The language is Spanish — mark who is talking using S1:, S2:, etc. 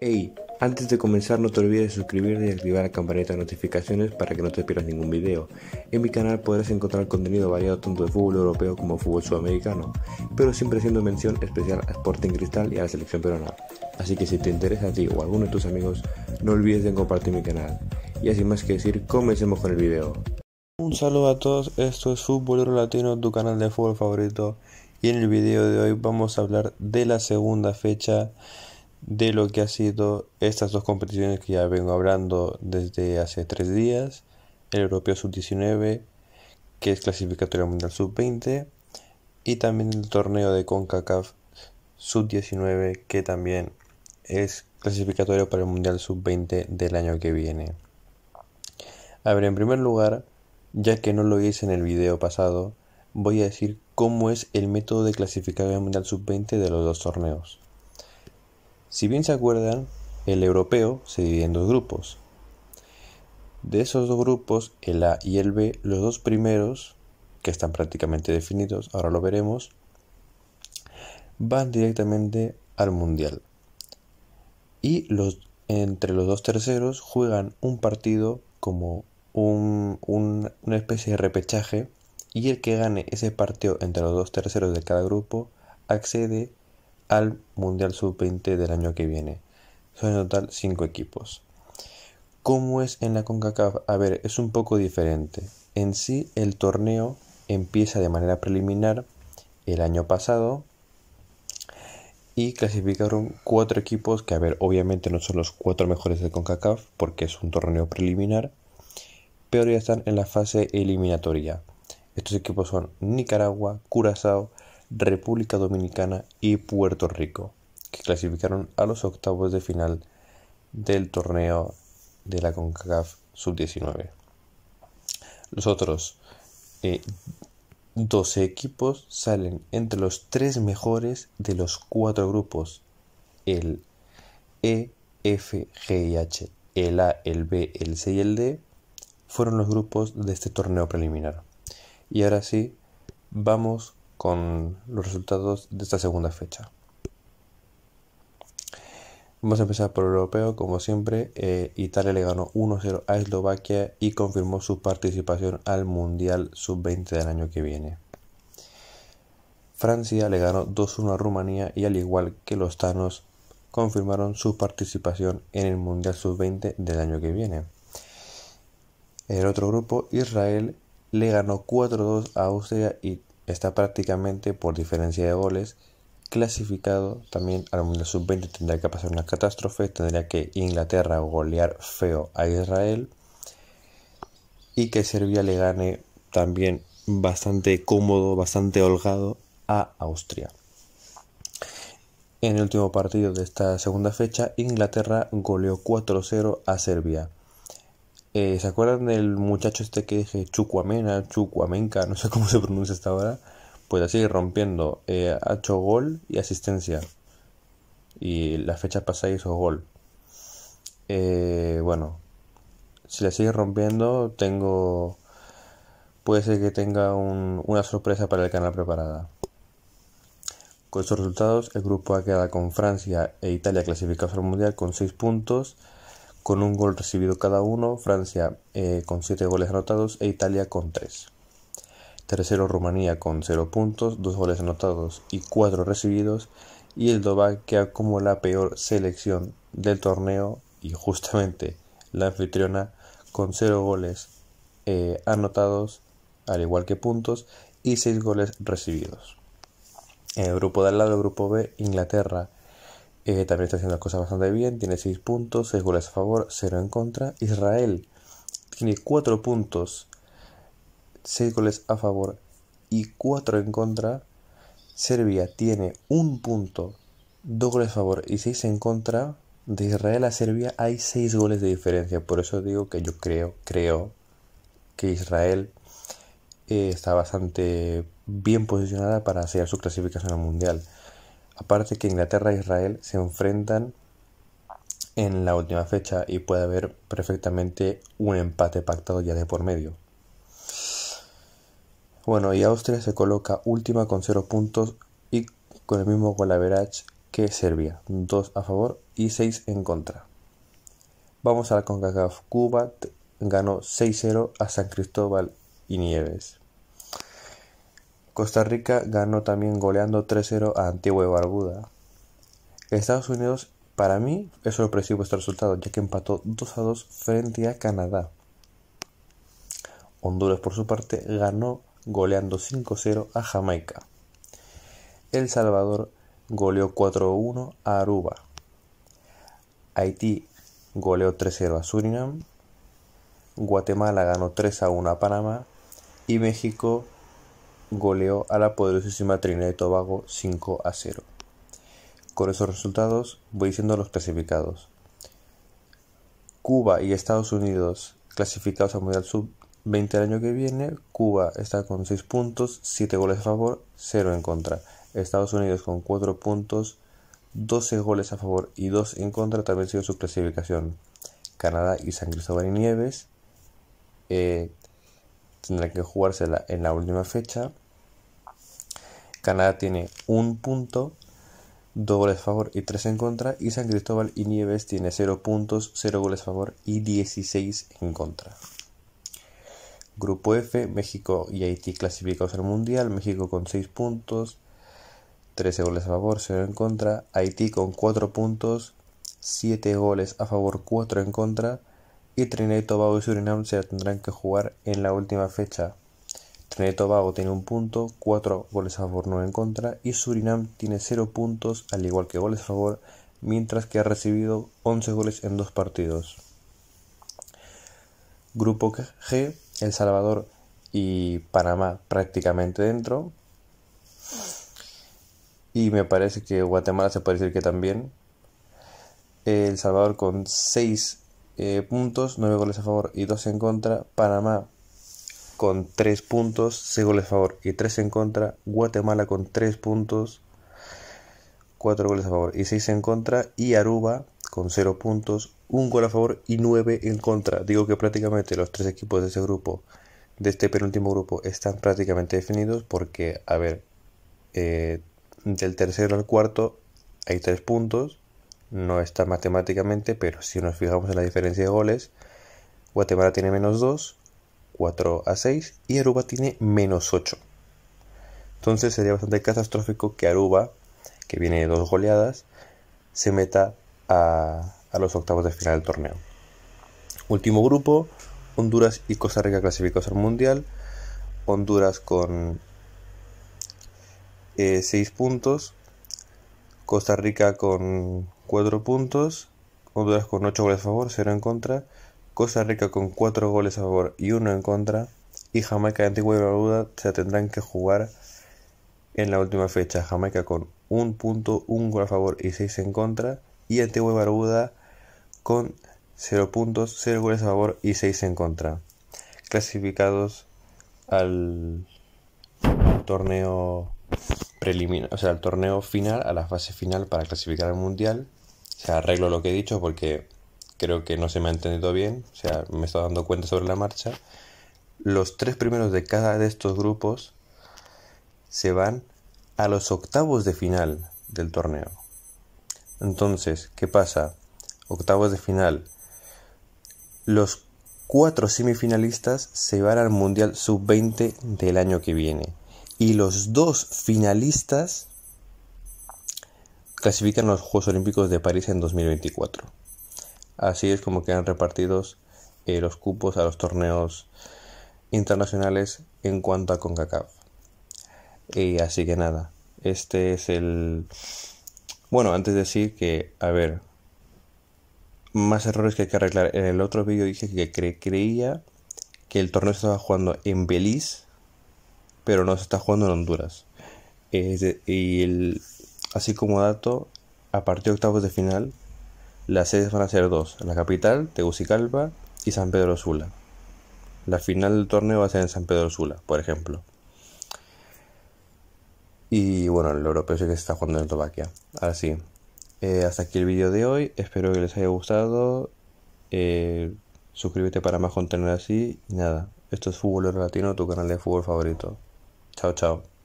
S1: Hey, antes de comenzar no te olvides de suscribirte y activar la campanita de notificaciones para que no te pierdas ningún video. En mi canal podrás encontrar contenido variado tanto de fútbol europeo como fútbol sudamericano, pero siempre haciendo mención especial a Sporting Cristal y a la selección peruana. Así que si te interesa a ti o a alguno de tus amigos, no olvides de compartir mi canal. Y así más que decir, comencemos con el video. Un saludo a todos, esto es Fútbol Latino, tu canal de fútbol favorito. Y en el video de hoy vamos a hablar de la segunda fecha de lo que ha sido estas dos competiciones que ya vengo hablando desde hace tres días, el Europeo Sub-19, que es clasificatorio mundial Sub-20, y también el torneo de CONCACAF Sub-19, que también es clasificatorio para el Mundial Sub-20 del año que viene. A ver, en primer lugar, ya que no lo hice en el video pasado, voy a decir cómo es el método de clasificación mundial sub-20 de los dos torneos. Si bien se acuerdan, el europeo se divide en dos grupos. De esos dos grupos, el A y el B, los dos primeros, que están prácticamente definidos, ahora lo veremos, van directamente al Mundial. Y los, entre los dos terceros juegan un partido como una especie de repechaje y el que gane ese partido entre los dos terceros de cada grupo accede al Mundial Sub-20 del año que viene. Son en total 5 equipos. ¿Cómo es en la CONCACAF? A ver, es un poco diferente. En sí, el torneo empieza de manera preliminar el año pasado y clasificaron 4 equipos que, a ver, obviamente no son los 4 mejores de CONCACAF porque es un torneo preliminar, pero ya están en la fase eliminatoria. Estos equipos son Nicaragua, Curazao, República Dominicana y Puerto Rico, que clasificaron a los octavos de final del torneo de la CONCACAF Sub-19. Los otros 12 eh, equipos salen entre los 3 mejores de los cuatro grupos, el E, F, G y H, el A, el B, el C y el D, fueron los grupos de este torneo preliminar. Y ahora sí, vamos con los resultados de esta segunda fecha. Vamos a empezar por el europeo, como siempre, eh, Italia le ganó 1-0 a Eslovaquia y confirmó su participación al Mundial Sub-20 del año que viene. Francia le ganó 2-1 a Rumanía y al igual que los Thanos, confirmaron su participación en el Mundial Sub-20 del año que viene. el otro grupo, Israel le ganó 4-2 a Austria y está prácticamente por diferencia de goles clasificado también al Mundial Sub-20 tendría que pasar una catástrofe, tendría que Inglaterra golear feo a Israel y que Serbia le gane también bastante cómodo, bastante holgado a Austria. En el último partido de esta segunda fecha, Inglaterra goleó 4-0 a Serbia. Eh, ¿Se acuerdan del muchacho este que dije Chucuamena, Chucuamenca, no sé cómo se pronuncia esta ahora? Pues así rompiendo, eh, ha hecho gol y asistencia. Y la fecha pasada hizo gol. Eh, bueno, si la sigue rompiendo, tengo. Puede ser que tenga un, una sorpresa para el canal preparada. Con estos resultados, el grupo ha quedado con Francia e Italia clasificados al Mundial con 6 puntos con un gol recibido cada uno, Francia eh, con 7 goles anotados e Italia con 3. Tercero Rumanía con 0 puntos, 2 goles anotados y 4 recibidos. Y el que como la peor selección del torneo y justamente la anfitriona con 0 goles eh, anotados al igual que puntos y 6 goles recibidos. En el grupo de al lado, el grupo B, Inglaterra eh, también está haciendo las cosas bastante bien. Tiene 6 puntos, 6 goles a favor, 0 en contra. Israel tiene 4 puntos, 6 goles a favor y 4 en contra. Serbia tiene 1 punto, 2 goles a favor y 6 en contra. De Israel a Serbia hay 6 goles de diferencia. Por eso digo que yo creo, creo que Israel eh, está bastante bien posicionada para hacer su clasificación al Mundial. Aparte que Inglaterra e Israel se enfrentan en la última fecha y puede haber perfectamente un empate pactado ya de por medio. Bueno, y Austria se coloca última con 0 puntos y con el mismo gol que Serbia, 2 a favor y 6 en contra. Vamos a la CONCACAF. Cuba ganó 6-0 a San Cristóbal y Nieves. Costa Rica ganó también goleando 3-0 a Antigua y Barbuda. Estados Unidos, para mí, es sorpresivo este resultado, ya que empató 2-2 frente a Canadá. Honduras, por su parte, ganó goleando 5-0 a Jamaica. El Salvador goleó 4-1 a Aruba. Haití goleó 3-0 a Surinam. Guatemala ganó 3-1 a Panamá. Y México goleó a la poderosísima Trinidad y Tobago 5 a 0. Con esos resultados voy diciendo los clasificados. Cuba y Estados Unidos clasificados a Mundial Sub-20 el año que viene. Cuba está con 6 puntos, 7 goles a favor, 0 en contra. Estados Unidos con 4 puntos, 12 goles a favor y 2 en contra también sigue su clasificación. Canadá y San Cristóbal y Nieves eh, tendrá que jugársela en la última fecha. Canadá tiene 1 punto, 2 goles a favor y 3 en contra. Y San Cristóbal y Nieves tiene 0 puntos, 0 goles a favor y 16 en contra. Grupo F, México y Haití clasificados al Mundial. México con 6 puntos, 13 goles a favor, 0 en contra. Haití con 4 puntos, 7 goles a favor, 4 en contra y Trinidad y Tobago y Surinam se tendrán que jugar en la última fecha. Trinidad y Tobago tiene un punto, Cuatro goles a favor, nueve en contra, y Surinam tiene 0 puntos, al igual que goles a favor, mientras que ha recibido 11 goles en dos partidos. Grupo G, El Salvador y Panamá prácticamente dentro. Y me parece que Guatemala se puede decir que también. El Salvador con 6 eh, puntos, 9 goles a favor y 2 en contra. Panamá con 3 puntos, 6 goles a favor y 3 en contra. Guatemala con 3 puntos, 4 goles a favor y 6 en contra. Y Aruba con 0 puntos, 1 gol a favor y 9 en contra. Digo que prácticamente los tres equipos de ese grupo, de este penúltimo grupo, están prácticamente definidos porque, a ver, eh, del tercero al cuarto hay 3 puntos no está matemáticamente, pero si nos fijamos en la diferencia de goles, Guatemala tiene menos 2, 4 a 6 y Aruba tiene menos 8. Entonces sería bastante catastrófico que Aruba, que viene de dos goleadas, se meta a, los octavos de final del torneo. Último grupo, Honduras y Costa Rica clasificados al Mundial. Honduras con 6 eh, puntos, Costa Rica con 4 puntos. Honduras con 8 goles a favor, 0 en contra. Costa Rica con 4 goles a favor y 1 en contra. Y Jamaica, Antigua y Barbuda se tendrán que jugar en la última fecha. Jamaica con 1 punto, 1 gol a favor y 6 en contra. Y Antigua y Barbuda con 0 puntos, 0 goles a favor y 6 en contra. Clasificados al torneo preliminar, al torneo final, a la fase final para clasificar al mundial o arreglo lo que he dicho porque creo que no se me ha entendido bien, o sea, me he dando cuenta sobre la marcha. Los tres primeros de cada de estos grupos se van a los octavos de final del torneo. Entonces, ¿qué pasa? Octavos de final. Los cuatro semifinalistas se van al Mundial Sub-20 del año que viene. Y los dos finalistas clasifican los Juegos Olímpicos de París en 2024. Así es como quedan repartidos eh, los cupos a los torneos internacionales en cuanto a CONCACAF. Y así que nada, este es el... Bueno, antes de decir que, a ver, más errores que hay que arreglar. En el otro vídeo dije que creía que el torneo se estaba jugando en Belice, pero no se está jugando en Honduras. y el, Así como dato, a partir de octavos de final, las sedes van a ser dos, la capital, Tegucigalpa y San Pedro Sula. La final del torneo va a ser en San Pedro Sula, por ejemplo. Y bueno, el europeo sí que se está jugando en tobaquia Ahora sí, eh, hasta aquí el vídeo de hoy. Espero que les haya gustado. Eh, suscríbete para más contenido así. Y nada, esto es Fútbol Latino, tu canal de fútbol favorito. Chao, chao.